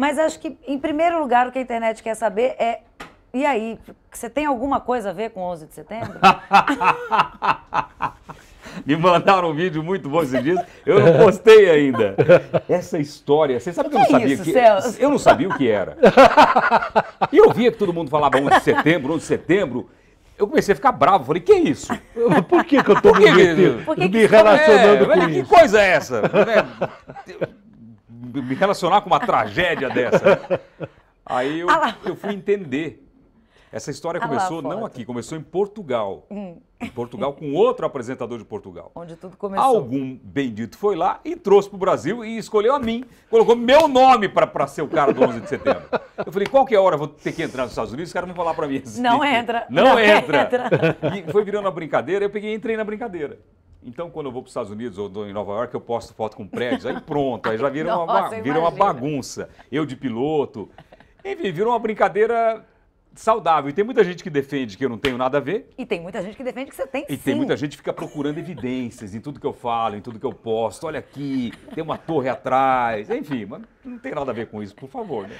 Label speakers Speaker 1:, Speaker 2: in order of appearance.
Speaker 1: Mas acho que, em primeiro lugar, o que a internet quer saber é. E aí, você tem alguma coisa a ver com 11 de setembro? Me mandaram um vídeo muito bom esses dias. Eu não postei ainda. Essa história, você sabe que, que eu não é sabia isso, que Celso? Eu não sabia o que era. E eu via que todo mundo falava 11 de setembro, 11 de setembro. Eu comecei a ficar bravo, falei, que é isso? Por que, que eu estou me, que, é me relacionando é, com velho, isso? Que coisa é essa? Né? me relacionar com uma tragédia dessa? Aí eu, ah eu fui entender. Essa história ah começou não aqui, começou em Portugal. Hum. Em Portugal, com outro apresentador de Portugal. Onde tudo começou. Algum bendito foi lá e trouxe para o Brasil e escolheu a mim. Colocou meu nome para ser o cara do 11 de setembro. Eu falei, qualquer é hora eu vou ter que entrar nos Estados Unidos, os caras vão falar para mim assim. Não entra. Não, não entra. entra. E foi virando uma brincadeira, eu peguei e entrei na brincadeira. Então, quando eu vou para os Estados Unidos ou em Nova York, eu posto foto com prédios, aí pronto, aí já vira, Nossa, uma, vira uma bagunça. Eu de piloto. Enfim, vira uma brincadeira saudável. E tem muita gente que defende que eu não tenho nada a ver. E tem muita gente que defende que você tem e sim. E tem muita gente que fica procurando evidências em tudo que eu falo, em tudo que eu posto. Olha aqui, tem uma torre atrás. Enfim, mas não tem nada a ver com isso, por favor. Né?